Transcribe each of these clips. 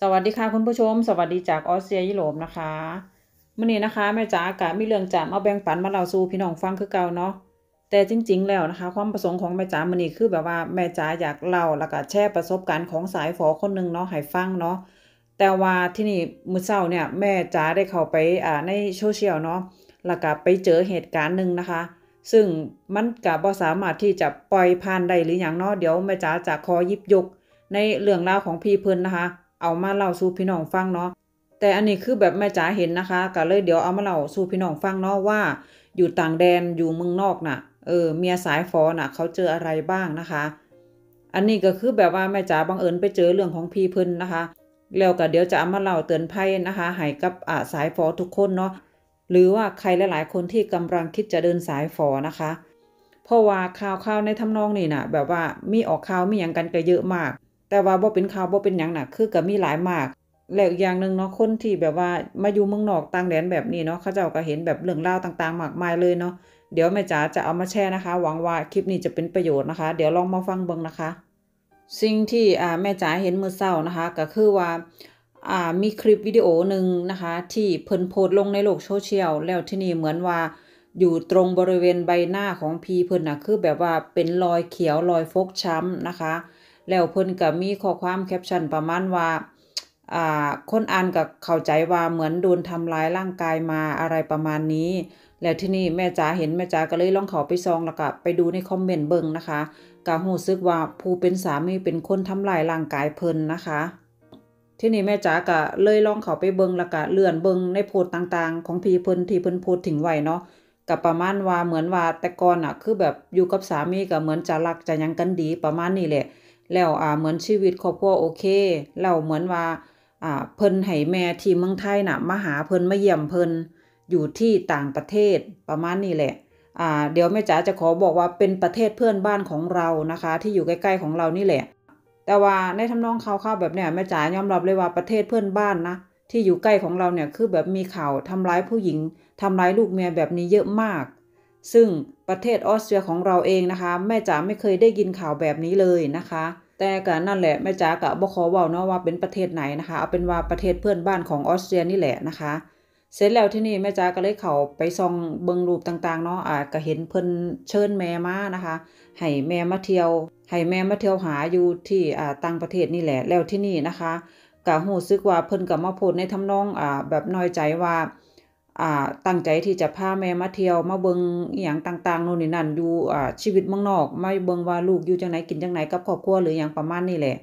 สวัสดีค่ะคุณผู้ชม สวัสดีจากออสเตรียยุโรปนะคะมื่อนี้นะคะ แม่จ๋าอากาศมีเรื่องจามเอาแบ่งปันมาเล่าสู่พี่น้องฟังคือเก่าเนาะแต่จริง ๆ แล้วนะคะความประสงค์ของแม่จ๋ามื่อนี้คือแบบว่าแม่จ๋าอยากเล่าแล้วก็แชร์ประสบการณ์ของสายฝอคนหนึ่งเนาะให้ฟังเนาะแต่ว่าที่นี่มื้อเช้าเนี่ยแม่จ๋าได้เข้าไปอ่าในโซเชียลเนาะแล้วก็ไปเจอเหตุการณ์หนึ่งนะคะ ซึ่งมันกับบ่สามารถที่จะปล่อยผ่านได้หรืออย่างเนาะเดี๋ยวแม่จ๋าจะขอยิบยกในเรื่องราวของพี่เพิ่นนะคะเอามาเล่าสู่พี่น้องฟังเนาะแต่อันนี้คือแบบแม่จ๋าเห็นนะคะก็เลยเดี๋ยวเอามาเล่าสู่พี่น้องฟังเนาะว่า อยู่ต่างแดนอยู่เมืองนอกน่ะเออเมียสายฟอน่ะเขาเจออะไรบ้างนะคะ อันนี้ก็คือแบบว่าแม่จ๋าบังเอิญไปเจอเรื่องของพี่พึ่นนะคะ แล้วก็เดี๋ยวจะเอามาเล่าเตือนภัยนะคะให้กับอ่าสายฟอทุกคนเนาะหรือว่าใครหลายๆ คนที่กำลังคิดจะเดินสายฟอนะคะ เพราะว่าข่าวข่าวในทำนองนี่น่ะ แบบว่ามีออกข่าวมีอย่างกันก็เยอะมากแต่ว่าบ่เป็นข่าวบ่เป็นหยังหนักคือก็มีหลายมาก แล้วอีกอย่างหนึ่งเนาะคนที่แบบว่ามาอยู่เมืองนอกต่างแดนแบบนี้เนาะเขาเจ้าก็เห็นแบบเรื่องเล่าต่างๆ มากมายเลยเนาะเดี๋ยวแม่จ๋าจะเอามาแชร์นะคะหวังว่าคลิปนี้จะเป็นประโยชน์นะคะ เดี๋ยวลองมาฟังเบิ่งนะคะ สิ่งที่อ่าแม่จ๋าเห็นเมื่อเชร้านะคะ ก็คือว่าอ่ามีคลิปวิดีโอหนึ่งนะคะ ที่เพิ่นโพสลงในโลกโซเชียลแล้วที่นี่เหมือนว่าอยู่ตรงบริเวณใบหน้าของพีเพิ่นนะคือแบบว่าเป็นรอยเขียวรอยฟกช้ำนะคะแล้วเพิ่นก็มีข้อความแคปชั่นประมาณว่า อ่าคนอ่านกับเข้าใจว่าเหมือนโดนทำาลายร่างกายมาอะไรประมาณนี้ แล้วที่นี่แม่จ๋าเห็นแม่จ๋าก็เลยลองเขาไปซองแล้วก็ไปดูในคอมเมนต์เบิ่งนะคะ ก็หูซึกว่าผู้เป็นสามีเป็นคนทำลายร่างกายเพิ่นนะคะ ที่นี่แม่จ๋าก็เลยลองเขาไปเบิ่งแล้วก็เลื่อนเบิ่งในโพสต่างๆ ของพี่เพิ่นที่เพิ่นโพสถึงไว้เนาะกับประมาณว่าเหมือนว่าแต่ก่อนอ่ะคือแบบอยู่กับสามีก็เหมือนจะรักจะยังกันดีประมาณนี้แหละแล้วอ่าเหมือนชีวิตครอบครัวโอเคแล้วเหมือนว่าอ่าเพิ่นให้แม่ที่เมืองไทยน่ะมาหาเพิ่นมาเยี่ยมเพิ่นอยู่ที่ต่างประเทศประมาณนี้แหละอ่าเดี๋ยวแม่จ๋าจะขอบอกว่าเป็นประเทศเพื่อนบ้านของเรานะคะ ที่อยู่ใกล้ๆของเรานี่แหละ แต่ว่าในทำนองข่าวๆแบบเนี้ยแม่จ๋ายอมรับเลยว่าประเทศเพื่อนบ้านนะที่อยู่ใกล้ของเราเนี่ยคือแบบมีข่าวทำร้ายผู้หญิงทำร้ายลูกเมียแบบนี้เยอะมากซึ่งประเทศออสเตรียของเราเองนะคะ แม่จ๋าไม่เคยได้ยินข่าวแบบนี้เลยนะคะ แต่ก็นั่นแหละแม่จ๋ากับบขอว่าเนาะว่าเป็นประเทศไหนนะคะเอาเป็นว่าประเทศเพื่อนบ้านของออสเตรียนี่แหละนะคะ เสร็จแล้วที่นี่แม่จ๋าก็เลยเขาไปซองเบิงรูปต่างๆ เนาะอ่าก็เห็นเพิ่นเชิญแม่มานะคะให้แม่มาเที่ยวให้แม่มาเที่ยวหาอยู่ที่อ่าต่างประเทศนี่แหละแล้วที่นี่นะคะก็หูซึกว่าเพิ่นกับมาโูดในทำนองอ่าแบบน้อยใจว่าอ่าตั้งใจที่จะพาแม่มาเที่ยวมาเบิงอีหยังต่างๆโน่นนี่นั่นอยู่อ่าชีวิตเมืองนอก มาเบิงว่าลูกอยู่จังไหนกินจังไหนกับครอบครัวหรืออย่างประมาณนี้แหละ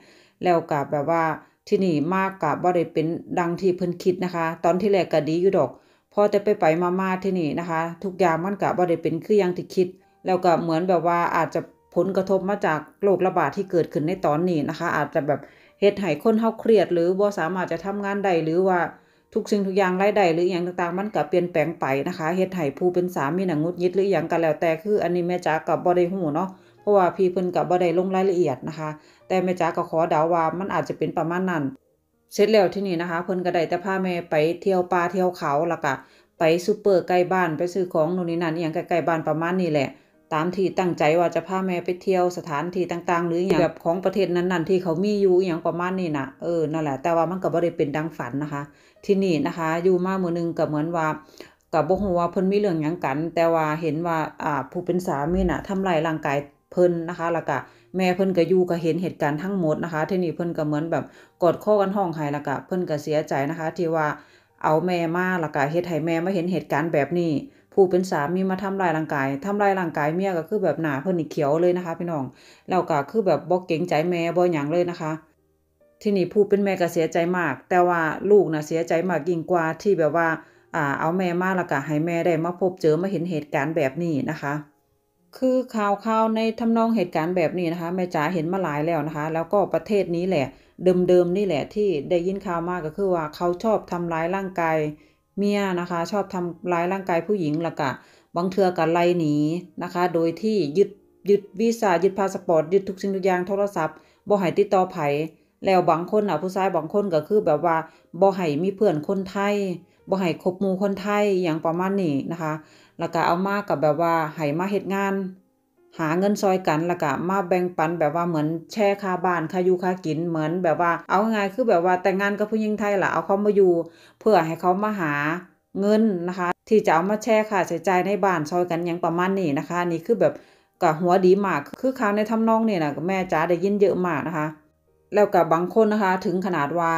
แล้วกับแบบว่าที่นี่มากกับบ่ได้เป็นดังที่เพิ่นคิดนะคะ ตอนที่แรกก็ดีอยู่ดอก พอจะไปไปมามาที่นี่นะคะ ทุกอย่างมันกับบ่ได้เป็นคืออย่างที่คิด แล้วก็เหมือนแบบว่าอาจจะผลกระทบมาจากโรคระบาดที่เกิดขึ้นในตอนนี้นะคะ อาจจะแบบเฮ็ดให้คนเฮาเครียด หรือบ่สามารถจะทำงานได้หรือว่าทุกสิ่งทุกอย่างรายได้หรืออย่างต่างๆมันก็เปลี่ยนแปลงไปนะคะเฮ็ดให้ผู้เป็นสามีหนังงุดยิดหรืออย่างก็แล้วแต่ คืออันนี้แม่จ๋ากับบ่ได้หูเนาะเพราะว่าพี่เพิ่นกับบ่ได้ลงรายละเอียดนะคะ แต่แม่จ๋าก็ขอเดาว่ามันอาจจะเป็นประมาณนั้นเสร็จแล้วที่นี่นะคะเพิ่นก็ได้แต่พาแม่ไปเที่ยวป่าเที่ยวเขาแล้วก็ไปซูเปอร์ใกล้บ้านไปซื้อของนู่นนี่นั่นอย่างใกล้ๆบ้านประมาณนี้แหละตามที่ตั้งใจว่าจะพาแม่ไปเที่ยวสถานที่ต่างๆ หรืออย่างแบบของประเทศนั้นๆ ที่เขามีอยู่อย่างประมาณนี้นะเออนั่นแหละแต่ว่ามันก็บบริเป็นดังฝันนะคะ ที่นี่นะคะอยู่มาเมื่อนึงก็เหมือนว่ากับบุหัว่าเพิ่นมีเรื่องอยังกัน แต่ว่าเห็นว่าอ่าผู้เป็นสามีน่ะทำลายร่างกายเพิ่นนะคะแล้วก็แม่เพิ่นก็อยู่ก็เห็นเหตุการณ์ทั้งหมดนะคะ ที่นี่เพิ่นก็เหมือนแบบกอดข้อกันห้องหหยแล้วก็เพิ่นก็เสียใจนะคะ ที่ว่าเอาแม่มาแล้วก็เฮ็ดให้แม่มาเห็นเหตุการณ์แบบนีู้่เป็นสามีมาทำลายร่างกาย ทำลายร่างกายเมียก็คือแบบหนาเพิ่นอีกเขียวเลยนะคะพี่น้อง แล้วก็คือแบบบอกเก่งใจแม่บอกอย่างเลยนะคะ ที่นี่ผู้เป็นแม่ก็เสียใจมาก แต่ว่าลูกนะเสียใจมากยิ่งกว่าที่แบบว่าอ่าเอาแม่มาแล้วก็ให้แม่ได้มาพบเจอมาเห็นเหตุการณ์แบบนี้นะคะ คือข่าวข่าวในทำนองเหตุการณ์แบบนี้นะคะ แม่จ๋าเห็นมาหลายแล้วนะคะ แล้วก็ประเทศนี้แหละเดิมๆนี่แหละที่ได้ยินข่าวมากก็คือว่าเขาชอบทำร้ายร่างกายเมียนะคะชอบทำร้ายร่างกายผู้หญิงละกะบางเทือกับไล่หนีนะคะโดยที่ยึดยึดวีซ่ายึดพาสปอร์ตยึดทุกสิ่งทุกอย่างโทรศัพท์บ่ให้ติด ต่อไผแล้วบางคนอ่ะ ผู้ชายบางคนก็คือแบบว่า บ่ให้มีเพื่อนคนไทย บ่ให้คบมูคนไทยอย่างประมาณนี้นะคะแล้วก็เอามากับแบบว่าให้มาเหตุงานหาเงินซอยกันแล้วก็มาแบ่งปันแบบว่าเหมือนแช่ค่าบ้านค่าอยู่ค่ากินเหมือนแบบว่า เอาไงคือแบบว่าแต่งงานกับผู้หญิงไทยล่ะเอาเขามาอยู่ เพื่อให้เขามาหาเงินนะคะ ที่จะเอามาแช่ค่าใช้จ่ายในบ้านซอยกันอย่างประมาณนี้นะคะ นี่คือแบบกับหัวดีมาก คือข่าวในทำนองเนี่ยนะแม่จ๋าได้ยินเยอะมากนะคะ แล้วกับบางคนนะคะถึงขนาดว่า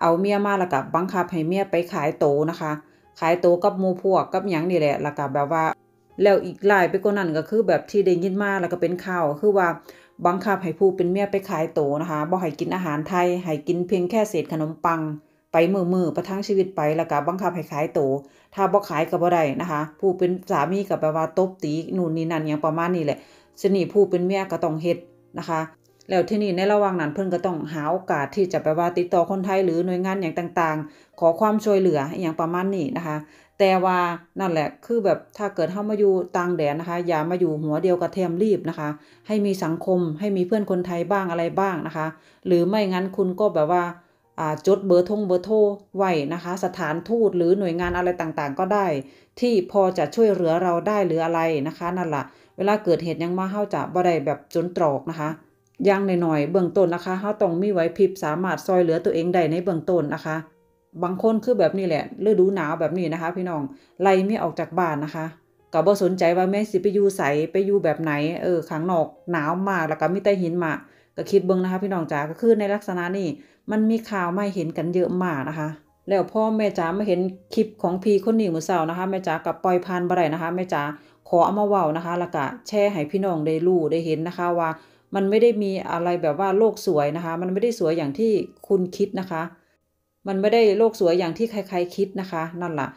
เอาเมียมาแล้วกับบังคับให้เมียไปขายโตนะคะ ขายโตกับมูพวกกับหยังนี่แหละแล้วกับแบบว่าแล้วอีกหลายไปกว่านั้นก็คือแบบที่ได้ยินมาแล้วก็เป็นข่าวคือว่าบังคับให้ผู้เป็นเมียไปขายโตนะคะบอกให้กินอาหารไทยให้กินเพียงแค่เศษขนมปัง ไปมือมือประทังชีวิตไปแล้วก็บังคับให้ขายโต ถ้าบ่ขายก็บ่ได้นะคะ ผู้เป็นสามีกับแปลว่าตบตีนู่นนี่นั่นอย่างประมาณนี้แหละสนีผู้เป็นเมียก็ต้องเฮ็ดนะคะแล้วที่นี่ในระหว่างนั้นเพิ่นก็ต้องหาโอกาสที่จะไปว่าติดต่อคนไทยหรือหน่วยงานอย่างต่าง ๆ ขอความช่วยเหลืออย่างประมาณนี้นะคะ แต่ว่านั่นแหละคือแบบถ้าเกิดเข้ามาอยู่ต่างแดนนะคะ อย่ามาอยู่หัวเดียวกับเทมรีบนะคะ ให้มีสังคมให้มีเพื่อนคนไทยบ้างอะไรบ้างนะคะ หรือไม่งั้นคุณก็แบบว่าจดเบอร์ทงเบอร์โทรไว้นะคะ สถานทูตหรือหน่วยงานอะไรต่างๆก็ได้ ที่พอจะช่วยเหลือเราได้หรืออะไรนะคะ นั่นแหละเวลาเกิดเหตุยังมาเข้าจะบ่ได้แบบจนตรอกนะคะย่างหน่อยๆเบื้องต้นนะคะเขาต้องมีไหวพริบ สามารถซอยเหลือตัวเองได้ในเบื้องต้นนะคะ บางคนคือแบบนี้แหละฤดูหนาวแบบนี้นะคะ พี่น้องไล่ไม่ออกจากบ้านนะคะ ก็บ่สนใจว่าแม่สิไปอยู่ใสไปอยู่แบบไหนเออข้างนอกหนาวมากแล้วก็มีแต่หินมาก็คิดเบื้องนะคะ พี่น้องจ๋าก็คือในลักษณะนี้มันมีข่าวไม่เห็นกันเยอะมากนะคะ แล้วพ่อแม่จ๋าไม่เห็นคลิปของพี่คนหนึี้มือเสานะคะแม่จ๋ากับปล่อยพานบ่ได้นะคะแม่จ๋าขอเอามาเว้านะคะ แล้วก็แชร์ให้พี่น้องได้รู้ได้เห็นนะคะว่ามันไม่ได้มีอะไรแบบว่าโลกสวยนะคะ มันไม่ได้สวยอย่างที่คุณคิดนะคะ มันไม่ได้โลกสวยอย่างที่ใครๆคิดนะคะ นั่นแหละ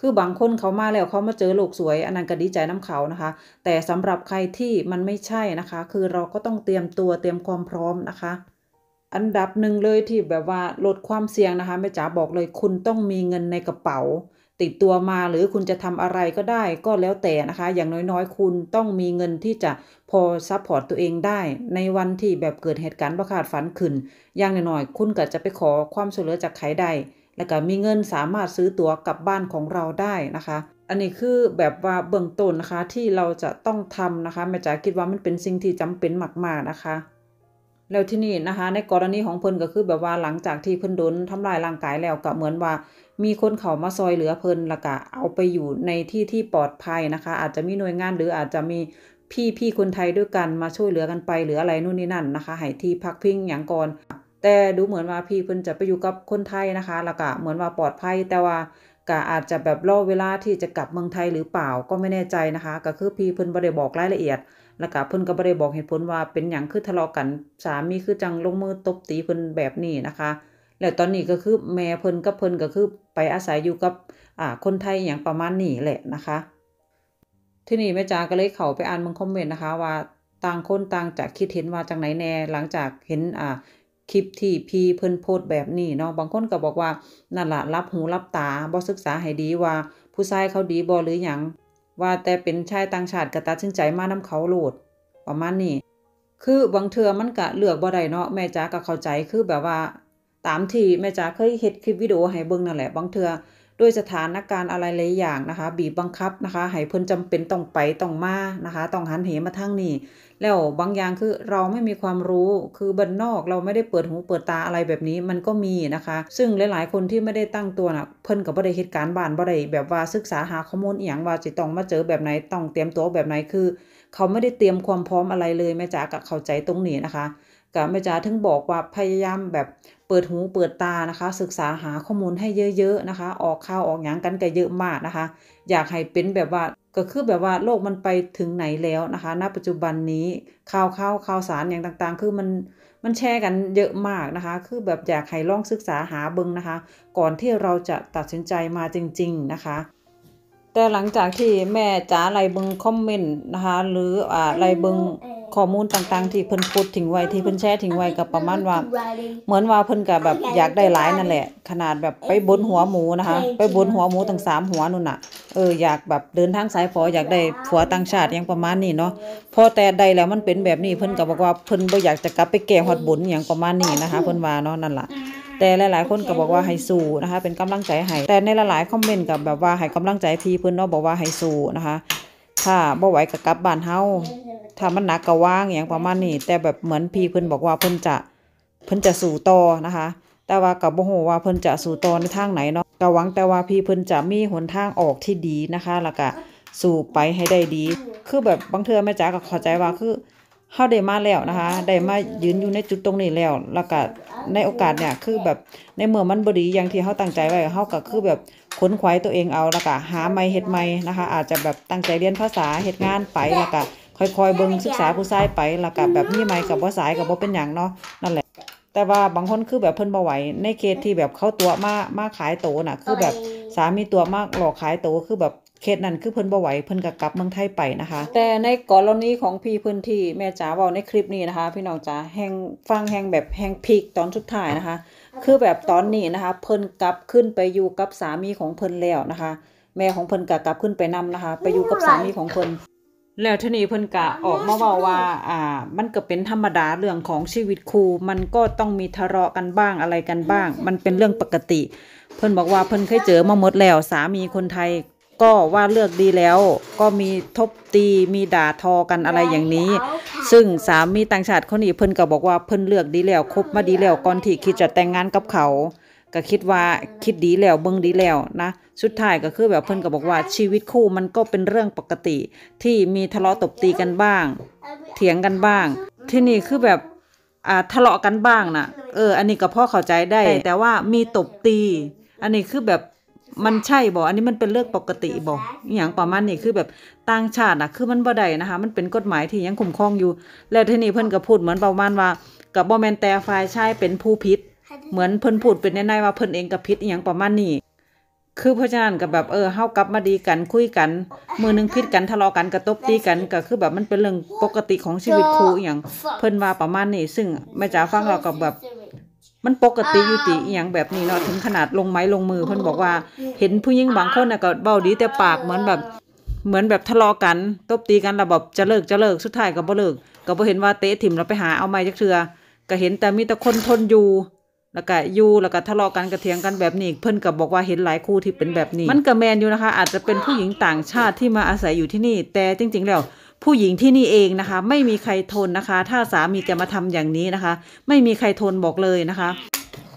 คือบางคนเขามาแล้วเขามาเจอโลกสวยอันนั้นก็ดีใจน้ำเขานะคะ แต่สำหรับใครที่มันไม่ใช่นะคะ คือเราก็ต้องเตรียมตัวเตรียมความพร้อมนะคะ อันดับหนึ่งเลยที่แบบว่าลดความเสี่ยงนะคะ แม่จ๋าบอกเลยคุณต้องมีเงินในกระเป๋าติดตัวมาหรือคุณจะทำอะไรก็ได้ก็แล้วแต่นะคะ อย่างน้อยๆ คุณต้องมีเงินที่จะพอซัพพอร์ตตัวเองได้ ในวันที่แบบเกิดเหตุการณ์ประคาดฝันขึ้น อย่างน้อยๆคุณก็จะไปขอความช่วยเหลือจากใครใดแล้วก็มีเงินสามารถซื้อตั๋วกลับบ้านของเราได้นะคะ อันนี้คือแบบว่าเบื้องต้นนะคะที่เราจะต้องทำนะคะแม่จ๋าคิดว่ามันเป็นสิ่งที่จำเป็นมาก ๆนะคะแล้วที่นี่นะคะ ในกรณีของเพิ่นก็คือแบบว่าหลังจากที่เพิ่นโดนทำลายร่างกายแล้วก็เหมือนว่า มีคนเขามาซอยเหลือเพิ่นแล้วก็เอาไปอยู่ในที่ที่ปลอดภัยนะคะ อาจจะมีหน่วยงานหรืออาจจะมีพี่พี่คนไทยด้วยกันมาช่วยเหลือกันไปหรืออะไรนู่นนี่นั่นนะคะให้ที่พักพิงอย่างก่อนแต่ดูเหมือนว่าพี่เพิ่นจะไปอยู่กับคนไทยนะคะแล้วก็เหมือนว่าปลอดภัย แต่ว่าก็อาจจะแบบรอเวลาที่จะกลับเมืองไทยหรือเปล่าก็ไม่แน่ใจนะคะ ก็คือพี่เพิ่นบ่ได้บอกรายละเอียดแล้วก็เพิ่นก็บ่ได้บอกเหตุผลว่าเป็นอย่างคือทะเลาะกันสามีคือจังลงมือตบตีเพิ่นแบบนี้นะคะ แล้วตอนนี้ก็คือแม่เพิ่นกับเพิ่นก็คือไปอาศัยอยู่กับอ่าคนไทยอย่างประมาณนี้แหละนะคะ ที่นี่แม่จาก็เลยเข้าไปอ่านมึงคอมเมนต์นะคะว่าต่างคนต่างจะคิดเห็นว่าจากไหนแน่หลังจากเห็นอ่าคลิปที่พี่เพิ่นโพสแบบนี้เนาะบางคนก็บอกว่านั่นละรับหูรับตาบ่ศึกษาให้ดีว่าผู้ชายเขาดีบ่หรืออยังว่าแต่เป็นชายต่างชาติกระตัดสินใจมานำเขาโหลด ประมาณนี้คือบางเทือมันกะเลือกบ่ได้เนาะแม่จ๋าก็เข้าใจคือแบบว่า ตามที่แม่จ๋าเคยเห็นคลิปวิดีโอให้เบิ่งนั่นแหละบางเทือด้วยสถานการณ์อะไรหลายอย่างนะคะ บีบบังคับนะคะให้เพิ่นจำเป็นต้องไปต้องมานะคะ ต้องหันเหมาทั้งนี่แล้วบางอย่างคือเราไม่มีความรู้คือบนนอกเราไม่ได้เปิดหูเปิดตาอะไรแบบนี้มันก็มีนะคะ ซึ่งหลาย ๆ คนที่ไม่ได้ตั้งตัวนะเพิ่นกับบริเหตุการณ์บานบริแบบว่าศึกษาหาข้อมูลอย่างว่าจะต้องมาเจอแบบไหนต้องเตรียมตัวแบบไหนคือ เขาไม่ได้เตรียมความพร้อมอะไรเลยแม่จ๋ากับเข้าใจตรงนี้นะคะกับแม่จ๋าถึงบอกว่าพยายามแบบเปิดหูเปิดตานะคะ ศึกษาหาข้อมูลให้เยอะๆนะคะ ออกข่าวออกอยางกันกันเยอะมากนะคะ อยากให้เป็นแบบว่า ก็คือแบบว่าโลกมันไปถึงไหนแล้วนะคะ ณปัจจุบันนี้ข่าวข่าวข่าวสารอย่างต่างๆ คือมันมันแชร์กันเยอะมากนะคะ คือแบบอยากให้ลองศึกษาหาเบิงนะคะ ก่อนที่เราจะตัดสินใจมาจริง ๆนะคะ แต่หลังจากที่แม่จ๋าไล่เบิงคอมเมนต์นะคะหรืออ่าไล่เบิงข้อมูลต่างๆที่เพิ่นพูดถึิงไว้ที่เพิ่นแชร์ถิงไว้กับประมาณว่า เหมือนว่าเพิ่นกับแบบอยากได้หลายนั่นแหละ ขนาดแบบไปบนหัวหมูนะคะ ไปบนหัวหมูตั้งสามหัวนู่นน่ะเอออยากแบบเดินทางสายฝออยากได้ผัวต่างชาติอย่างประมาณนี้เนาะพอแต่ใดแล้วมันเป็นแบบนี้เพิ่นก็บอกว่าเพิ่นบ่อยากจะกลับไปแก่ฮอดบุญอย่างประมาณนี้นะคะเพิ่นว่าเนาะนั่นล่ะแต่หลาย ๆคนก็บอกว่าให้สู้นะคะ เป็นกำลังใจให้แต่ในหลายๆคอมเมนต์กับแบบว่าให้กำลังใจพี่เพิ่นเนาะบอกว่าให้สู้นะคะถ้าบ่ไหวก็กลับบ้านเฮาถ้ามันหนักก็ว่างอย่างประมาณนี้แต่แบบเหมือนพี่เพิ่นบอกว่าเพิ่นจะเพิ่นจะสู่ต่อนะคะ แต่ว่ากับโอโหว่าเพิ่นจะสู่ต่อในทางไหนเนาะก็หวังแต่ว่าพี่เพิ่นจะมีหนทางออกที่ดีนะคะ แล้วก็สู่ไปให้ได้ดี คือแบบบางเทื่อแม่จ๋าก็เข้าใจว่าคือเขาได้มาแล้วนะคะ ได้มายืนอยู่ในจุดตรงนี้แล้วแล้วก็ในโอกาสเนี่ยคือแบบในเมื่อมันบดีอย่างที่เขาตั้งใจไว้เขาก็คือแบบค้นคว้าตัวเองเอาแล้วก็หาไม่เห็ดไม่นะคะ อาจจะแบบตั้งใจเรียนภาษาเหตุงานไปแล้วก็ค่อยๆเบิ่งศึกษาผู้ชายไปแล้วกับแบบนี้ไหมกับว่าสายกับว่าเป็นอย่างเนาะนั่นแหละ แต่ว่าบางคนคือแบบเพิ่นบ่ไหวในเคสที่แบบเขาตัวมามาขายโตน่ะคือแบบสามีตัวมากหลอกขายโตคือแบบเคสนั้นคือเพิ่นบ่ไหวเพิ่นก็กลับเมืองไทยไปนะคะ แต่ในกรณีของพี่พื้นที่แม่จ๋าว่าในคลิปนี้นะคะ พี่น้องจ๋าแหงฟังแหงแบบแหงพีกตอนสุดท้ายนะคะ คือแบบตอนนี้นะคะ เพิ่นกลับขึ้นไปอยู่กับสามีของเพิ่นแล้วนะคะ แม่ของเพิ่นก็กลับขึ้นไปนำนะคะ ไปอยู่กับสามีของเพิ่นแล้วทีนี้เพิ่นกะออกมาบอกว่า อ่า มันก็เป็นธรรมดาเรื่องของชีวิตครูมันก็ต้องมีทะเลาะกันบ้างอะไรกันบ้าง มันเป็นเรื่องปกติ เพิ่นบอกว่าเพิ่นเคยเจอมาหมดแล้ว สามีคนไทย ก็ว่าเลือกดีแล้ว ก็มีทบตีมีด่าทอกันอะไรอย่างนี้ ซึ่งสามีต่างชาติคนนี้เพิ่นก็บอกว่าเพิ่นเลือกดีแล้ว คบมาดีแล้ว ก่อนที่คิดจะแต่งงานกับเขาก็คิดว่าคิดดีแล้วเบิ่งดีแล้วนะ สุดท้ายก็คือแบบเพิ่นก็บอกว่าชีวิตคู่มันก็เป็นเรื่องปกติ ที่มีทะเลาะตบตีกันบ้าง เถียงกันบ้าง ที่นี่คือแบบอ่าทะเลาะกันบ้างนะเอออันนี้ก็พ่อเข้าใจได้ แต่ว่ามีตบตี อันนี้คือแบบมันใช่บอกอันนี้มันเป็นเรื่องปกติบอกอย่างประมาณนี้คือแบบต่างชาตินะคือมันบ่ได้นะคะมันเป็นกฎหมายที่ยังคุ้มครองอยู่ แล้วที่นี่เพิ่นก็พูดเหมือนประมาณว่ากับบ่แมนแต่ฝ่ายชายเป็นผู้ผิดเหมือนเพิ่นพูดเป็นแน่ๆว่าเพิ่นเองกับพิษอย่างประมาณนี้ คือเพราะฉะนั้นก็แบบเออเฮากลับมาดีกันคุยกันมือนึงพิษกันทะเลาะกันกระตบตีกัน ก็คือแบบมันเป็นเรื่องปกติของชีวิตครูอย่างเพิ่นว่าประมาณนี้ซึ่งแม่จ๋าฟังเรากับแบบ มันปกติอยู่ติอย่างแบบนี้เนาะถึงขนาดลงไม้ลงมือ เพิ่นบอกว่า เห็นผู้หญิงบางคนน่ะก็เบ้าดีแต่ปากเหมือนแบบ เหมือนแบบทะเลาะกันตบตีกันระบบจะเลิกจะเลิกสุดท้ายก็บ่เลิก ก็บ่เห็นว่าเตะถิ่มเราไปหาเอาไม้จักเทือก็เห็นแต่มีแต่คนทนอยู่แล้วก็ยู่แล้วก็ทะเลาะกันกระเทียงกันแบบนี้เพิ่นก็บบอกว่าเห็นหลายคู่ที่เป็นแบบนี้ มันก็แมนอยู่นะคะ อาจจะเป็นผู้หญิงต่างชาติที่มาอาศัยอยู่ที่นี่ แต่จริงๆแล้ว ผู้หญิงที่นี่เองนะคะไม่มีใครทนนะคะ ถ้าสามีจะมาทำอย่างนี้นะคะ ไม่มีใครทนบอกเลยนะคะ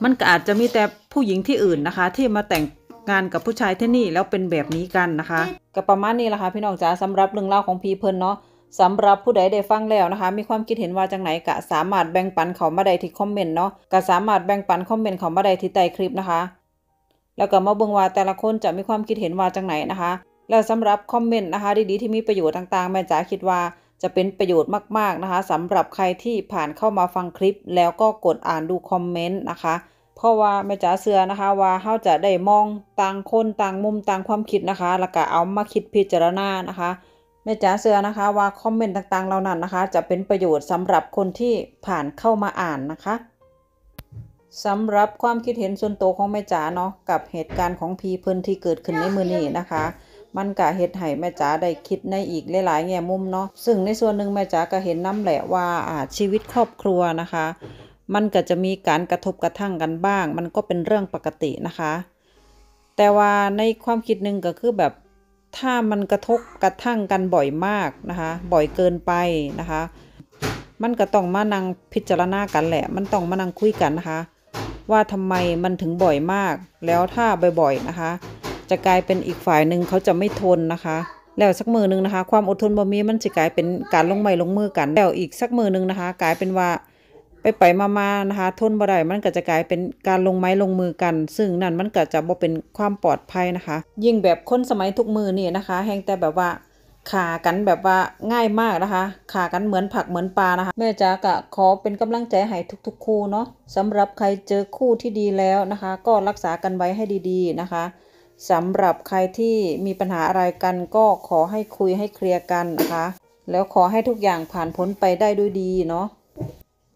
มันก็อาจจะมีแต่ผู้หญิงที่อื่นนะคะ ที่มาแต่งงานกับผู้ชายที่นี่แล้วเป็นแบบนี้กันนะคะก็ประมาณนี้แหละค่ะพี่น้องจ๋าสำหรับเรื่องเล่าของพีเพิ่นเนาะสำหรับผู้ใดได้ฟังแล้วนะคะ มีความคิดเห็นว่าจังไหนกะสามารถแบ่งปันเขามาได้ที่คอมเมนต์เนาะกะสามารถแบ่งปันคอมเมนต์เขามาได้ที่ใต้คลิปนะคะแล้วก็มาเบิ่งว่าแต่ละคนจะมีความคิดเห็นว่าจังไหนนะคะแล้วสำหรับคอมเมนต์นะคะดีๆที่มีประโยชน์ต่างๆแม่จ๋าคิดว่าจะเป็นประโยชน์มากๆนะคะสำหรับใครที่ผ่านเข้ามาฟังคลิป แล้วก็กดอ่านดูคอมเมนต์นะคะ เพราะว่าแม่จ๋าเสือนะคะว่าเขาจะได้มอง ต่างคนต่างมุมต่างความคิดนะคะ แล้วก็เอามาคิดพิจารณานะคะม่จ๋าเสือนะคะว่าคอมเมนต์ต่างๆเหล่านั้นนะคะ จะเป็นประโยชน์สำหรับคนที่ผ่านเข้ามาอ่านนะคะสำหรับความคิดเห็นส่วนตัวของแม่จ๋าเนาะกับเหตุการณ์ของพีเพิ่นที่เกิดขึ้นในมือนี้นะคะ มันก็เหตุให้แม่จ๋าได้คิดในอีกหลายๆแง่มุมเนาะซึ่งในส่วนหนึ่งแม่จ๋าก็เห็นน้ำแหละว่าชีวิตครอบครัวนะคะ มันก็จะมีการกระทบกระทั่งกันบ้าง มันก็เป็นเรื่องปกตินะคะ แต่ว่าในความคิดหนึ่งก็คือแบบถ้ามันกระทบกระทั่งกันบ่อยมากนะคะบ่อยเกินไปนะคะ มันก็ต้องมานั่งพิจารณากันแหละมันต้องมานั่งคุยกันนะคะว่าทำไมมันถึงบ่อยมากแล้วถ้าบ่อยๆนะคะจะกลายเป็นอีกฝ่ายหนึ่งเขาจะไม่ทนนะคะแล้วสักมือหนึ่งนะคะ ความอดทนบ่มีมันจะกลายเป็นการลงไม้ลงมือกันแล้วอีกสักมือหนึ่งนะคะ กลายเป็นว่าไปไปมาๆนะคะ ทนบ่ได้มันก็จะกลายเป็นการลงไม้ลงมือกัน ซึ่งนั่นมันก็จะบ่เป็นความปลอดภัยนะคะ ยิ่งแบบคนสมัยทุกมือนี่นะคะแห่งแต่แบบว่าขากันแบบว่าง่ายมากนะคะขากันเหมือนผักเหมือนปลานะคะแม่จ๋าก็ขอเป็นกำลังใจให้ทุกๆ คู่เนาะสำหรับใครเจอคู่ที่ดีแล้วนะคะ ก็รักษากันไว้ให้ดี ๆ นะคะสำหรับใครที่มีปัญหาอะไรกันก็ขอให้คุยให้เคลียร์กันนะคะ แล้วขอให้ทุกอย่างผ่านพ้นไปได้ด้วยดีเนาะ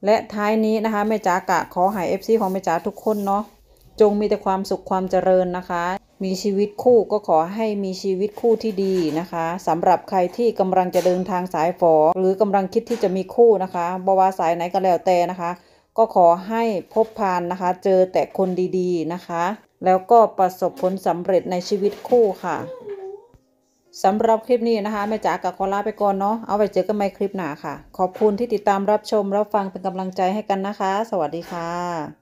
และท้ายนี้นะคะแม่จ๋ากะขอหายเอฟซีของแม่จ๋าทุกคนเนาะจงมีแต่ความสุขความเจริญนะคะ มีชีวิตคู่ก็ขอให้มีชีวิตคู่ที่ดีนะคะสำหรับใครที่กำลังจะเดินทางสายฝอ หรือกำลังคิดที่จะมีคู่นะคะบวาสายไหนก็แล้วแต่นะคะ ก็ขอให้พบพานนะคะ เจอแต่คนดีๆนะคะ แล้วก็ประสบผลสำเร็จในชีวิตคู่ค่ะสำหรับคลิปนี้นะคะแม่จ๋ากับขอลาไปก่อนเนาะเอาไว้เจอกันใหม่คลิปหน้าค่ะ ขอบคุณที่ติดตามรับชม รับฟังเป็นกำลังใจให้กันนะคะ สวัสดีค่ะ